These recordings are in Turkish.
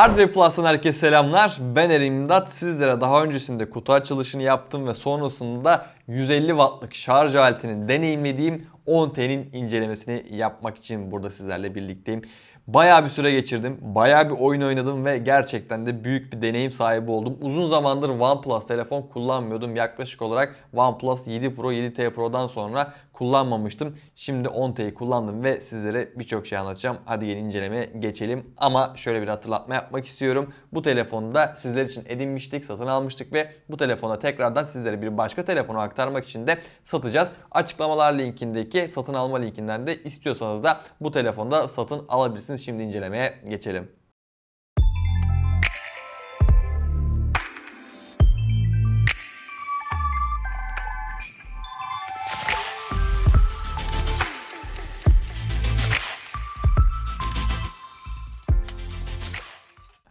Hardware Plus'tan herkese selamlar. Ben Erim İmdat. Sizlere daha öncesinde kutu açılışını yaptım ve sonrasında 150 wattlık şarj aletini deneyimlediğim 10T'nin incelemesini yapmak için burada sizlerle birlikteyim. Baya bir süre geçirdim. Baya bir oyun oynadım ve gerçekten de büyük bir deneyim sahibi oldum. Uzun zamandır OnePlus telefon kullanmıyordum. Yaklaşık olarak OnePlus 7 Pro, 7T Pro'dan sonra kullanmamıştım. Şimdi 10T'yi kullandım ve sizlere birçok şey anlatacağım. Hadi gelin incelemeye geçelim. Ama şöyle bir hatırlatma yapmak istiyorum. Bu telefonu da sizler için edinmiştik, satın almıştık ve bu telefona tekrardan sizlere bir başka telefonu aktarmak için de satacağız. Açıklamalar linkindeki satın alma linkinden de istiyorsanız da bu telefonda satın alabilirsiniz. Şimdi incelemeye geçelim.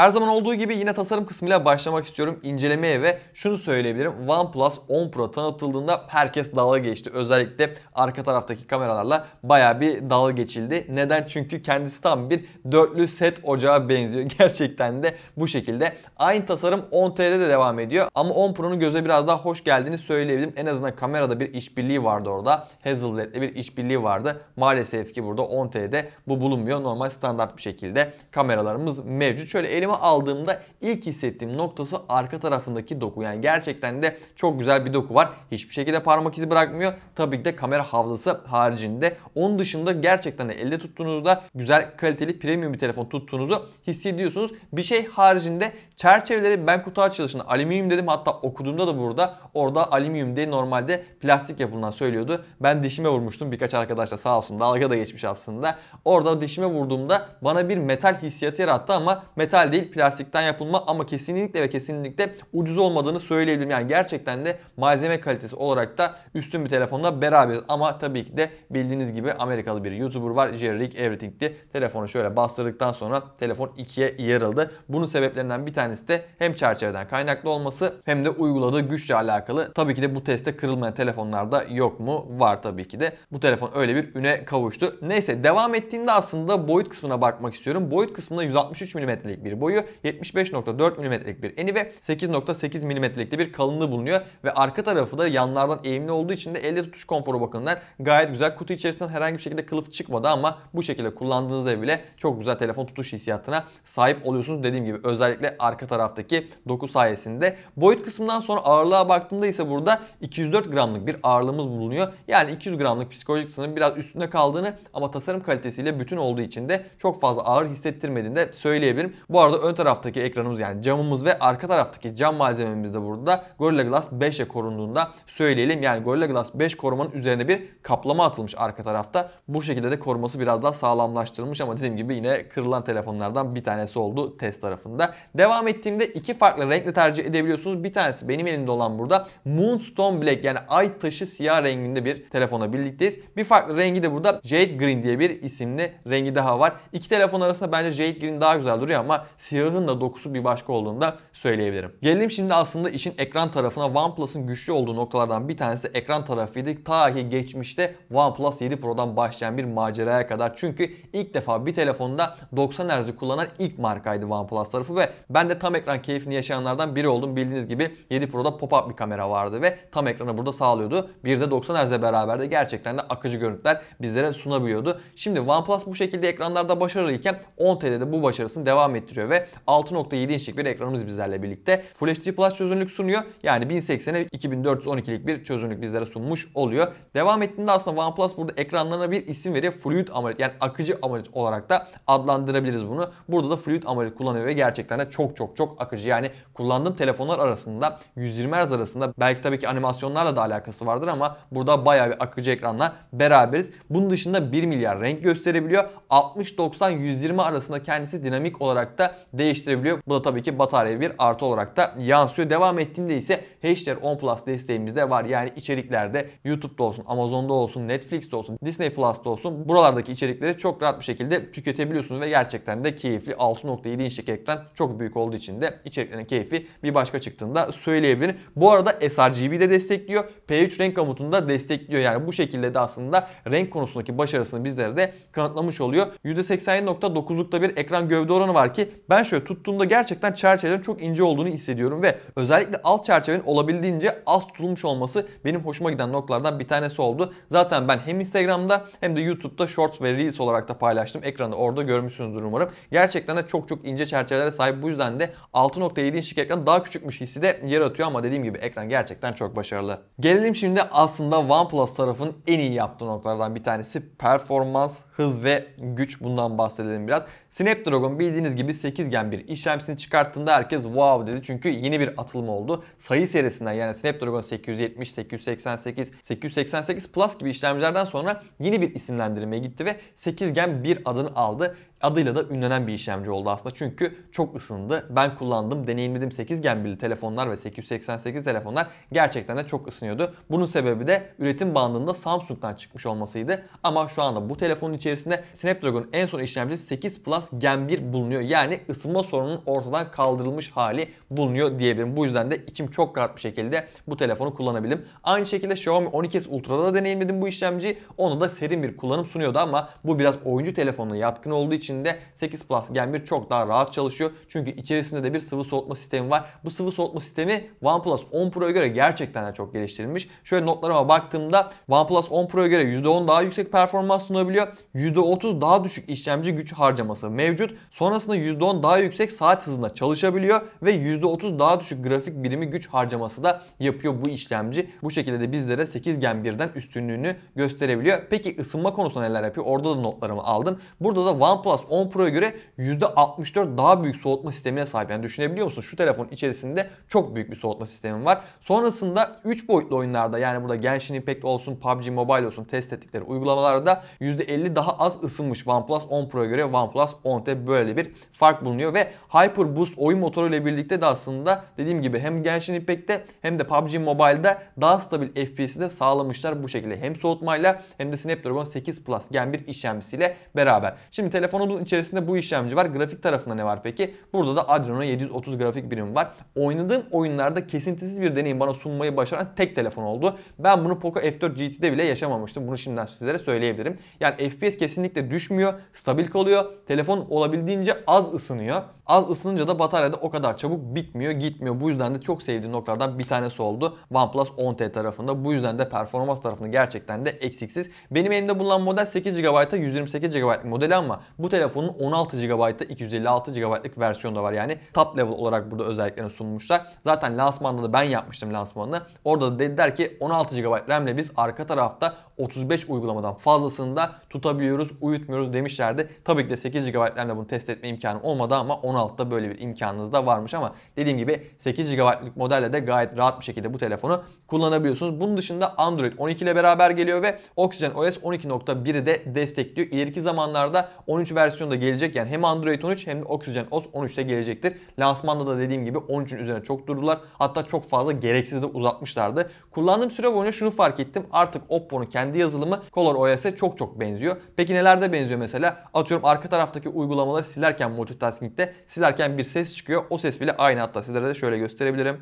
Her zaman olduğu gibi yine tasarım kısmıyla başlamak istiyorum incelemeye ve şunu söyleyebilirim. OnePlus 10 Pro tanıtıldığında herkes dalga geçti. Özellikle arka taraftaki kameralarla baya bir dalga geçildi. Neden? Çünkü kendisi tam bir dörtlü set ocağa benziyor. Gerçekten de bu şekilde. Aynı tasarım 10T'de de devam ediyor. Ama 10 Pro'nun göze biraz daha hoş geldiğini söyleyebilirim. En azından kamerada bir işbirliği vardı orada. Hasselblad'le bir işbirliği vardı. Maalesef ki burada 10T'de bu bulunmuyor. Normal standart bir şekilde kameralarımız mevcut. Şöyle elim Elime aldığımda ilk hissettiğim noktası arka tarafındaki doku. Yani gerçekten de çok güzel bir doku var. Hiçbir şekilde parmak izi bırakmıyor. Tabii ki de kamera hafızası haricinde. Onun dışında gerçekten de elde tuttuğunuzda güzel kaliteli premium bir telefon tuttuğunuzu hissediyorsunuz. Bir şey haricinde çerçeveleri ben kutu açılışında alüminyum dedim. Hatta okuduğumda da burada orada alüminyum değil normalde plastik yapılan söylüyordu. Ben dişime vurmuştum birkaç arkadaşla sağ olsun dalga da geçmiş aslında. Orada dişime vurduğumda bana bir metal hissiyatı yarattı ama metal değil plastikten yapılma ama kesinlikle ve kesinlikle ucuz olmadığını söyleyebilirim. Yani gerçekten de malzeme kalitesi olarak da üstün bir telefonla beraber Ama tabii ki de bildiğiniz gibi Amerikalı bir YouTuber var. Jerry Rick Everything diye telefonu şöyle bastırdıktan sonra telefon ikiye yarıldı. Bunun sebeplerinden bir tanesi de hem çerçeveden kaynaklı olması hem de uyguladığı güçle alakalı. Tabii ki de bu testte kırılmayan telefonlarda yok mu? Var tabii ki de. Bu telefon öyle bir üne kavuştu. Neyse devam ettiğimde aslında boyut kısmına bakmak istiyorum. Boyut kısmında 163 mm'lik bir boyu, 75.4 mm'lik bir eni ve 8.8 mm'lik bir kalınlığı bulunuyor. Ve arka tarafı da yanlardan eğimli olduğu için de elde tutuş konforu bakımından gayet güzel. Kutu içerisinden herhangi bir şekilde kılıf çıkmadı ama bu şekilde kullandığınızda bile çok güzel telefon tutuş hissiyatına sahip oluyorsunuz. Dediğim gibi özellikle arka taraftaki doku sayesinde. Boyut kısmından sonra ağırlığa baktığımda ise burada 204 gramlık bir ağırlığımız bulunuyor. Yani 200 gramlık psikolojik sınırın biraz üstünde kaldığını ama tasarım kalitesiyle bütün olduğu için de çok fazla ağır hissettirmediğini de söyleyebilirim. Bu arada arada ön taraftaki ekranımız yani camımız ve arka taraftaki cam malzememiz de burada Gorilla Glass 5'e korunduğunda söyleyelim. Yani Gorilla Glass 5 korumanın üzerine bir kaplama atılmış arka tarafta. Bu şekilde de koruması biraz daha sağlamlaştırılmış ama dediğim gibi yine kırılan telefonlardan bir tanesi oldu test tarafında. Devam ettiğimde iki farklı renkle tercih edebiliyorsunuz. Bir tanesi benim elimde olan burada Moonstone Black yani ay taşı siyah renginde bir telefona birlikteyiz. Bir farklı rengi de burada Jade Green diye bir isimli rengi daha var. İki telefon arasında bence Jade Green daha güzel duruyor ama siyahın da dokusu bir başka olduğunu da söyleyebilirim. Gelelim şimdi aslında işin ekran tarafına. OnePlus'ın güçlü olduğu noktalardan bir tanesi de ekran tarafıydı. Ta ki geçmişte OnePlus 7 Pro'dan başlayan bir maceraya kadar. Çünkü ilk defa bir telefonda 90 Hz'i kullanan ilk markaydı OnePlus tarafı ve ben de tam ekran keyfini yaşayanlardan biri oldum. Bildiğiniz gibi 7 Pro'da pop-up bir kamera vardı ve tam ekranı burada sağlıyordu. Bir de 90 Hz'e beraber de gerçekten de akıcı görüntüler bizlere sunabiliyordu. Şimdi OnePlus bu şekilde ekranlarda başarılıyken 10 de bu başarısını devam ettiriyor ve 6.7 inçlik bir ekranımız bizlerle birlikte Full HD Plus çözünürlük sunuyor. Yani 1080'e 2412'lik bir çözünürlük bizlere sunmuş oluyor. Devam ettiğinde aslında OnePlus burada ekranlarına bir isim veriyor. Fluid AMOLED yani akıcı AMOLED olarak da adlandırabiliriz bunu. Burada da Fluid AMOLED kullanıyor ve gerçekten de çok çok çok akıcı. Yani kullandığım telefonlar arasında 120 Hz arasında belki tabii ki animasyonlarla da alakası vardır ama burada bayağı bir akıcı ekranla beraberiz. Bunun dışında 1 milyar renk gösterebiliyor. 60-90-120 arasında kendisi dinamik olarak da değiştirebiliyor. Bu da tabii ki bataryaya bir artı olarak da yansıyor. Devam ettiğinde ise Hashler 10 Plus desteğimiz de var. Yani içeriklerde YouTube'da olsun, Amazon'da olsun, Netflix'te olsun, Disney Plus'ta olsun buralardaki içerikleri çok rahat bir şekilde tüketebiliyorsunuz ve gerçekten de keyifli. 6.7 inçlik ekran çok büyük olduğu için de içeriklerin keyfi bir başka çıktığında söyleyebilirim. Bu arada sRGB de destekliyor. P3 renk komutunu da destekliyor. Yani bu şekilde de aslında renk konusundaki başarısını bizlere de kanıtlamış oluyor. %87.9'lukta bir ekran gövde oranı var ki ben şöyle tuttuğumda gerçekten çerçevelerin çok ince olduğunu hissediyorum ve özellikle alt çerçevenin olabildiğince az tutulmuş olması benim hoşuma giden noktalardan bir tanesi oldu. Zaten ben hem Instagram'da hem de YouTube'da Shorts ve Reels olarak da paylaştım. Ekranı orada görmüşsünüzdür umarım. Gerçekten de çok çok ince çerçevelere sahip. Bu yüzden de 6.7 inçlik ekran daha küçükmüş hissi de yaratıyor ama dediğim gibi ekran gerçekten çok başarılı. Gelelim şimdi aslında OnePlus tarafın en iyi yaptığı noktalardan bir tanesi performans, hız ve güç bundan bahsedelim biraz. Snapdragon bildiğiniz gibi 8 gen bir işlemcisini çıkarttığında herkes wow dedi. Çünkü yeni bir atılım oldu. Sayı serisinden yani Snapdragon 870, 888, 888 Plus gibi işlemcilerden sonra yeni bir isimlendirmeye gitti ve 8 gen 1 adını aldı adıyla da ünlenen bir işlemci oldu aslında. Çünkü çok ısındı. Ben kullandım, deneyimledim 8 Gen telefonlar ve 888 telefonlar gerçekten de çok ısınıyordu. Bunun sebebi de üretim bandında Samsung'dan çıkmış olmasıydı. Ama şu anda bu telefonun içerisinde Snapdragon en son işlemcisi 8 Plus Gen 1 bulunuyor. Yani ısınma sorununun ortadan kaldırılmış hali bulunuyor diyebilirim. Bu yüzden de içim çok rahat bir şekilde bu telefonu kullanabildim. Aynı şekilde Xiaomi 12S Ultra'da da deneyimledim bu işlemciyi. Onu da serin bir kullanım sunuyordu ama bu biraz oyuncu telefonuna yatkın olduğu için içinde 8 Plus Gen 1 çok daha rahat çalışıyor. Çünkü içerisinde de bir sıvı soğutma sistemi var. Bu sıvı soğutma sistemi OnePlus 10 Pro'ya göre gerçekten de çok geliştirilmiş. Şöyle notlarıma baktığımda OnePlus 10 Pro'ya göre %10 daha yüksek performans sunabiliyor. %30 daha düşük işlemci güç harcaması mevcut. Sonrasında %10 daha yüksek saat hızında çalışabiliyor ve %30 daha düşük grafik birimi güç harcaması da yapıyor bu işlemci. Bu şekilde de bizlere 8 Gen 1'den üstünlüğünü gösterebiliyor. Peki ısınma konusunda neler yapıyor? Orada da notlarımı aldım. Burada da OnePlus OnePlus 10 Pro'ya göre %64 daha büyük soğutma sistemine sahip. Yani düşünebiliyor musunuz? Şu telefonun içerisinde çok büyük bir soğutma sistemi var. Sonrasında 3 boyutlu oyunlarda yani burada Genshin Impact olsun, PUBG Mobile olsun test ettikleri uygulamalarda %50 daha az ısınmış OnePlus 10 Pro'ya göre OnePlus 10'te böyle bir fark bulunuyor ve Hyper Boost oyun motoru ile birlikte de aslında dediğim gibi hem Genshin Impact'te hem de PUBG Mobile'da daha stabil FPS'i de sağlamışlar bu şekilde. Hem soğutmayla hem de Snapdragon 8 Plus Gen 1 işlemcisiyle beraber. Şimdi telefonu bunun içerisinde bu işlemci var. Grafik tarafında ne var peki? Burada da Adreno 730 grafik birimi var. Oynadığım oyunlarda kesintisiz bir deneyim bana sunmayı başaran tek telefon oldu. Ben bunu Poco F4 GT'de bile yaşamamıştım. Bunu şimdiden sizlere söyleyebilirim. Yani FPS kesinlikle düşmüyor, stabil kalıyor. Telefon olabildiğince az ısınıyor. Az ısınınca da batarya da o kadar çabuk bitmiyor gitmiyor. Bu yüzden de çok sevdiğim noktalardan bir tanesi oldu. OnePlus 10T tarafında. Bu yüzden de performans tarafını gerçekten de eksiksiz. Benim elimde bulunan model 8 GB'a 128 GB'lık modeli ama bu telefonun 16 GB'a 256 GB'lık versiyonu da var. Yani top level olarak burada özelliklerini sunmuşlar. Zaten lansmanda da ben yapmıştım lansmanını. Orada da dediler ki 16 GB RAM ile biz arka tarafta 35 uygulamadan fazlasını da tutabiliyoruz, uyutmuyoruz demişlerdi. Tabii ki de 8 GB RAM'de bunu test etme imkanım olmadı ama 16'da böyle bir imkanınız da varmış ama dediğim gibi 8 GB'lık modelle de gayet rahat bir şekilde bu telefonu kullanabiliyorsunuz. Bunun dışında Android 12 ile beraber geliyor ve Oxygen OS 12.1'i de destekliyor. İleriki zamanlarda 13 versiyonu da gelecek. Yani hem Android 13 hem de Oxygen OS 13 de gelecektir. Lansmanda da dediğim gibi 13'ün üzerine çok durdular. Hatta çok fazla gereksiz de uzatmışlardı. Kullandığım süre boyunca şunu fark ettim. Artık Oppo'nun kendi kendi yazılımı Color OS'e çok çok benziyor. Peki nelerde benziyor mesela? Atıyorum arka taraftaki uygulamaları silerken multitasking'de silerken bir ses çıkıyor. O ses bile aynı hatta sizlere de şöyle gösterebilirim.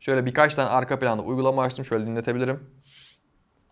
Şöyle birkaç tane arka planda uygulama açtım. Şöyle dinletebilirim.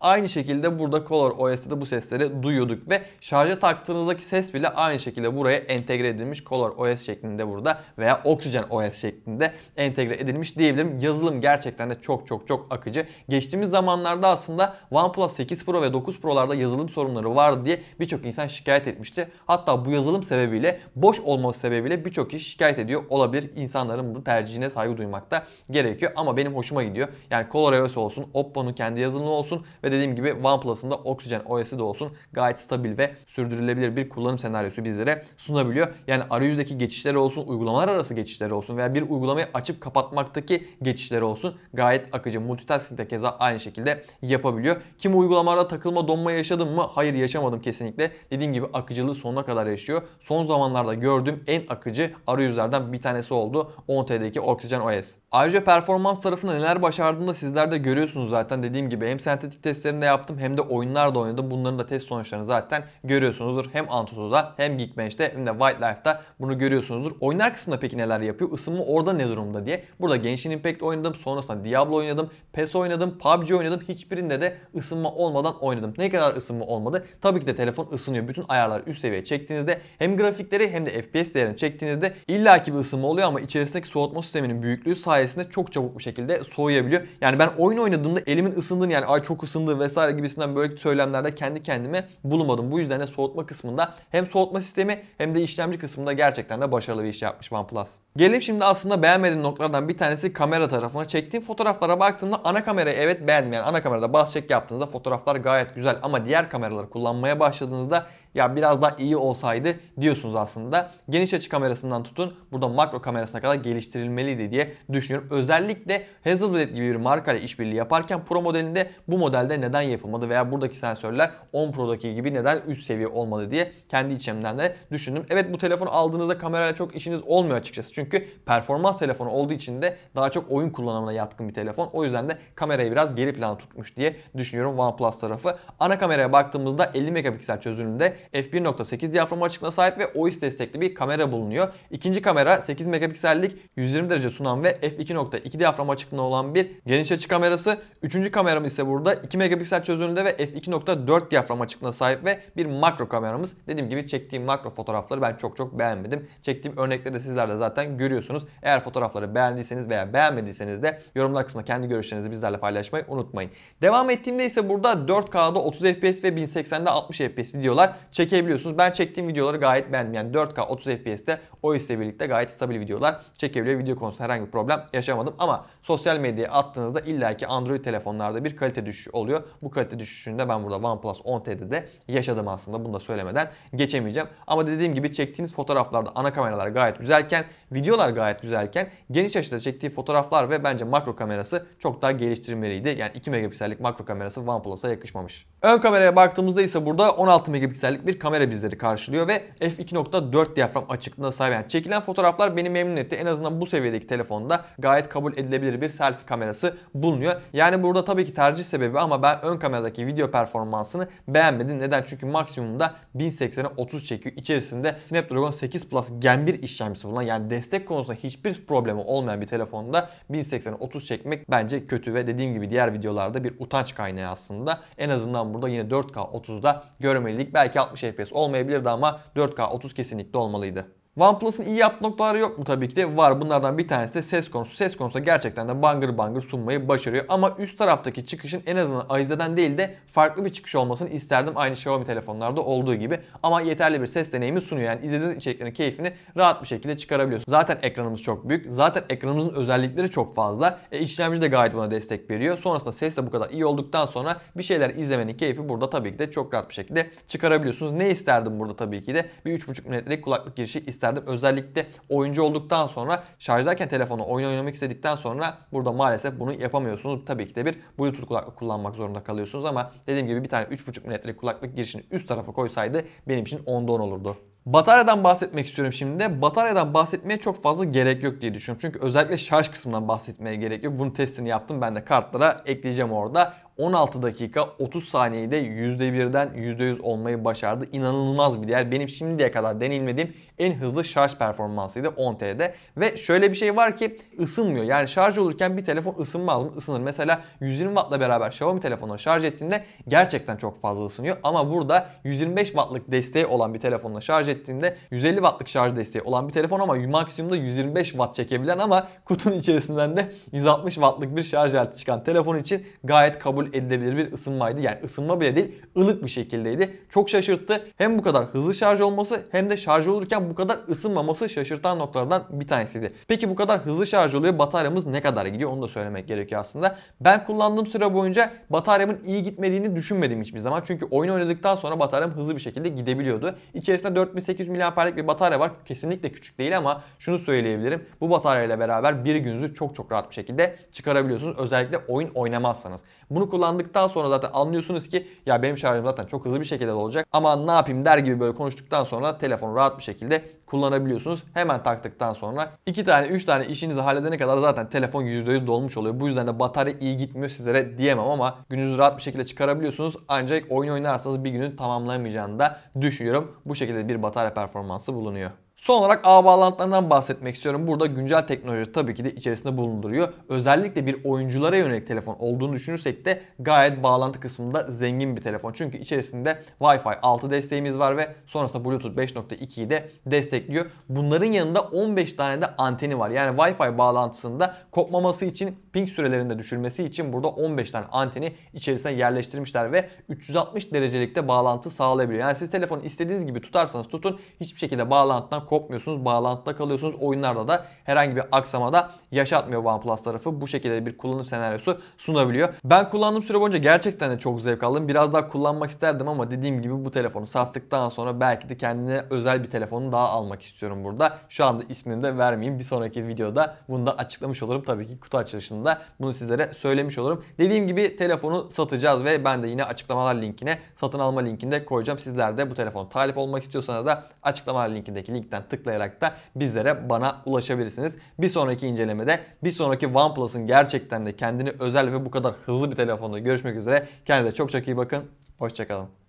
Aynı şekilde burada Color OS'te de bu sesleri duyuyorduk ve şarja taktığınızdaki ses bile aynı şekilde buraya entegre edilmiş Color OS şeklinde burada veya Oxygen OS şeklinde entegre edilmiş diyebilirim. Yazılım gerçekten de çok çok çok akıcı. Geçtiğimiz zamanlarda aslında OnePlus 8 Pro ve 9 Pro'larda yazılım sorunları vardı diye birçok insan şikayet etmişti. Hatta bu yazılım sebebiyle boş olması sebebiyle birçok kişi şikayet ediyor olabilir. İnsanların bu tercihine saygı duymakta gerekiyor ama benim hoşuma gidiyor. Yani Color OS olsun, Oppo'nun kendi yazılımı olsun ve dediğim gibi OnePlus'ın da Oxygen OS'i de olsun gayet stabil ve sürdürülebilir bir kullanım senaryosu bizlere sunabiliyor. Yani arayüzdeki geçişleri olsun, uygulamalar arası geçişleri olsun veya bir uygulamayı açıp kapatmaktaki geçişleri olsun gayet akıcı. Multitasking de keza aynı şekilde yapabiliyor. Kim uygulamalarda takılma donma yaşadım mı? Hayır yaşamadım kesinlikle. Dediğim gibi akıcılığı sonuna kadar yaşıyor. Son zamanlarda gördüğüm en akıcı arayüzlerden bir tanesi oldu. 10T'deki Oxygen OS. Ayrıca performans tarafında neler başardığını da sizler de görüyorsunuz zaten. Dediğim gibi hem sentetik test testlerini de yaptım hem de oyunlar da oynadım. Bunların da test sonuçlarını zaten görüyorsunuzdur. Hem Antutu'da hem Geekbench'te hem de White Whitelife'da bunu görüyorsunuzdur. Oyunlar kısmında peki neler yapıyor? Isınma orada ne durumda diye. Burada Genshin Impact oynadım. Sonrasında Diablo oynadım. PES oynadım. PUBG oynadım. Hiçbirinde de ısınma olmadan oynadım. Ne kadar ısınma olmadı? Tabii ki de telefon ısınıyor. Bütün ayarlar üst seviyeye çektiğinizde hem grafikleri hem de FPS değerini çektiğinizde illaki bir ısınma oluyor ama içerisindeki soğutma sisteminin büyüklüğü sayesinde çok çabuk bir şekilde soğuyabiliyor. Yani ben oyun oynadığımda elimin ısındığını yani ay çok ısındı katıldığı vesaire gibisinden böyle söylemlerde kendi kendime bulunmadım. Bu yüzden de soğutma kısmında hem soğutma sistemi hem de işlemci kısmında gerçekten de başarılı bir iş yapmış OnePlus. Gelelim şimdi aslında beğenmediğim noktalardan bir tanesi kamera tarafına. Çektiğim fotoğraflara baktığımda ana kamerayı evet beğendim. Yani ana kamerada bas çek yaptığınızda fotoğraflar gayet güzel ama diğer kameraları kullanmaya başladığınızda ya biraz daha iyi olsaydı diyorsunuz aslında. Geniş açı kamerasından tutun burada makro kamerasına kadar geliştirilmeliydi diye düşünüyorum. Özellikle Hasselblad gibi bir marka ile işbirliği yaparken Pro modelinde bu modelde neden yapılmadı veya buradaki sensörler 10 Pro'daki gibi neden üst seviye olmadı diye kendi içimden de düşündüm. Evet bu telefonu aldığınızda kamerayla çok işiniz olmuyor açıkçası. Çünkü performans telefonu olduğu için de daha çok oyun kullanımına yatkın bir telefon. O yüzden de kamerayı biraz geri plana tutmuş diye düşünüyorum OnePlus tarafı. Ana kameraya baktığımızda 50 megapiksel çözünürlüğünde f1.8 diyafram açıklığına sahip ve OIS destekli bir kamera bulunuyor. İkinci kamera 8 megapiksellik 120 derece sunan ve f2.2 diyafram açıklığına olan bir geniş açı kamerası. Üçüncü kameram ise burada 2 megapiksel çözünürlüğünde ve f2.4 diyafram açıklığına sahip ve bir makro kameramız. Dediğim gibi çektiğim makro fotoğrafları ben çok çok beğenmedim. Çektiğim örnekleri de sizler de zaten görüyorsunuz. Eğer fotoğrafları beğendiyseniz veya beğenmediyseniz de yorumlar kısmına kendi görüşlerinizi bizlerle paylaşmayı unutmayın. Devam ettiğimde ise burada 4K'da 30 FPS ve 1080'de 60 FPS videolar çekebiliyorsunuz. Ben çektiğim videoları gayet beğendim. Yani 4K 30 FPS'te o hisle birlikte gayet stabil videolar çekebiliyor. Video konusunda herhangi bir problem yaşamadım. Ama sosyal medyaya attığınızda illaki Android telefonlarda bir kalite düşüşü oluyor. Bu kalite düşüşünü de ben burada OnePlus 10T'de de yaşadım aslında. Bunu da söylemeden geçemeyeceğim. Ama dediğim gibi çektiğiniz fotoğraflarda ana kameralar gayet güzelken, videolar gayet güzelken geniş açıda çektiği fotoğraflar ve bence makro kamerası çok daha geliştirilmeliydi. Yani 2 megapiksellik makro kamerası OnePlus'a yakışmamış. Ön kameraya baktığımızda ise burada 16 megapiksellik megapiksellik bir kamera bizleri karşılıyor ve f2.4 diyafram açıklığına sahip. Yani çekilen fotoğraflar beni memnun etti. En azından bu seviyedeki telefonda gayet kabul edilebilir bir selfie kamerası bulunuyor. Yani burada tabii ki tercih sebebi ama ben ön kameradaki video performansını beğenmedim. Neden? Çünkü maksimumda 1080'e 30 çekiyor. İçerisinde Snapdragon 8 Plus Gen 1 işlemcisi bulunan yani destek konusunda hiçbir problemi olmayan bir telefonda 1080'e 30 çekmek bence kötü ve dediğim gibi diğer videolarda bir utanç kaynağı aslında. En azından burada yine 4K 30'da görmeliydik Belki 60 FPS olmayabilirdi ama 4K 30 kesinlikle olmalıydı. OnePlus'ın iyi yaptığı noktaları yok mu tabii ki de var. Bunlardan bir tanesi de ses konusu. Ses konusu gerçekten de bangır bangır sunmayı başarıyor. Ama üst taraftaki çıkışın en azından Ayize'den değil de farklı bir çıkış olmasını isterdim. Aynı Xiaomi telefonlarda olduğu gibi. Ama yeterli bir ses deneyimi sunuyor. Yani izlediğiniz içeriklerin keyfini rahat bir şekilde çıkarabiliyorsunuz. Zaten ekranımız çok büyük. Zaten ekranımızın özellikleri çok fazla. E, işlemci de gayet buna destek veriyor. Sonrasında ses de bu kadar iyi olduktan sonra bir şeyler izlemenin keyfi burada tabii ki de çok rahat bir şekilde çıkarabiliyorsunuz. Ne isterdim burada tabii ki de? Bir 3.5 milimetrelik kulaklık girişi isterdim isterdim. Özellikle oyuncu olduktan sonra şarj ederken telefonu oyun oynamak istedikten sonra burada maalesef bunu yapamıyorsunuz. Tabii ki de bir Bluetooth kulaklık kullanmak zorunda kalıyorsunuz ama dediğim gibi bir tane 3.5 milimetrelik kulaklık girişini üst tarafa koysaydı benim için 10'da 10 olurdu. Bataryadan bahsetmek istiyorum şimdi de. Bataryadan bahsetmeye çok fazla gerek yok diye düşünüyorum. Çünkü özellikle şarj kısmından bahsetmeye gerek yok. Bunun testini yaptım. Ben de kartlara ekleyeceğim orada. 16 dakika 30 saniyede %1'den %100 olmayı başardı. İnanılmaz bir değer. Benim şimdiye kadar denilmediğim en hızlı şarj performansıydı 10T'de. Ve şöyle bir şey var ki ısınmıyor. Yani şarj olurken bir telefon ısınmaz mı? Isınır. Mesela 120 Watt'la beraber Xiaomi telefonunu şarj ettiğinde gerçekten çok fazla ısınıyor. Ama burada 125 Watt'lık desteği olan bir telefonla şarj ettiğinde 150 Watt'lık şarj desteği olan bir telefon ama maksimumda 125 Watt çekebilen ama kutunun içerisinden de 160 Watt'lık bir şarj aleti çıkan telefon için gayet kabul kabul edilebilir bir ısınmaydı. Yani ısınma bile değil ılık bir şekildeydi. Çok şaşırttı. Hem bu kadar hızlı şarj olması hem de şarj olurken bu kadar ısınmaması şaşırtan noktalardan bir tanesiydi. Peki bu kadar hızlı şarj oluyor bataryamız ne kadar gidiyor onu da söylemek gerekiyor aslında. Ben kullandığım süre boyunca bataryamın iyi gitmediğini düşünmedim hiçbir zaman. Çünkü oyun oynadıktan sonra bataryam hızlı bir şekilde gidebiliyordu. İçerisinde 4800 mAh'lik bir batarya var. Kesinlikle küçük değil ama şunu söyleyebilirim. Bu bataryayla beraber bir gününüzü çok çok rahat bir şekilde çıkarabiliyorsunuz. Özellikle oyun oynamazsanız. Bunu kullandıktan sonra zaten anlıyorsunuz ki ya benim şarjım zaten çok hızlı bir şekilde olacak. Ama ne yapayım der gibi böyle konuştuktan sonra telefonu rahat bir şekilde kullanabiliyorsunuz. Hemen taktıktan sonra 2 tane 3 tane işinizi halledene kadar zaten telefon %100 dolmuş oluyor. Bu yüzden de batarya iyi gitmiyor sizlere diyemem ama gününüzü rahat bir şekilde çıkarabiliyorsunuz. Ancak oyun oynarsanız bir günün tamamlayamayacağını da düşünüyorum. Bu şekilde bir batarya performansı bulunuyor. Son olarak ağ bağlantılarından bahsetmek istiyorum. Burada güncel teknoloji tabii ki de içerisinde bulunduruyor. Özellikle bir oyunculara yönelik telefon olduğunu düşünürsek de gayet bağlantı kısmında zengin bir telefon. Çünkü içerisinde Wi-Fi 6 desteğimiz var ve sonrasında Bluetooth 5.2'yi de destekliyor. Bunların yanında 15 tane de anteni var. Yani Wi-Fi bağlantısında kopmaması için, ping sürelerinde düşürmesi için burada 15 tane anteni içerisine yerleştirmişler ve 360 derecelikte bağlantı sağlayabiliyor. Yani siz telefonu istediğiniz gibi tutarsanız tutun hiçbir şekilde bağlantıdan kopmuyorsunuz. Bağlantıda kalıyorsunuz. Oyunlarda da herhangi bir aksamada yaşatmıyor OnePlus tarafı. Bu şekilde bir kullanım senaryosu sunabiliyor. Ben kullandığım süre boyunca gerçekten de çok zevk aldım. Biraz daha kullanmak isterdim ama dediğim gibi bu telefonu sattıktan sonra belki de kendine özel bir telefonu daha almak istiyorum burada. Şu anda ismini de vermeyeyim. Bir sonraki videoda bunu da açıklamış olurum. Tabii ki kutu açılışında bunu sizlere söylemiş olurum. Dediğim gibi telefonu satacağız ve ben de yine açıklamalar linkine satın alma linkinde koyacağım. Sizler de bu telefonu talip olmak istiyorsanız da açıklamalar linkindeki linkten Üzerinden tıklayarak da bizlere bana ulaşabilirsiniz. Bir sonraki incelemede bir sonraki OnePlus'ın gerçekten de kendini özel ve bu kadar hızlı bir telefonda görüşmek üzere. Kendinize çok çok iyi bakın. Hoşçakalın.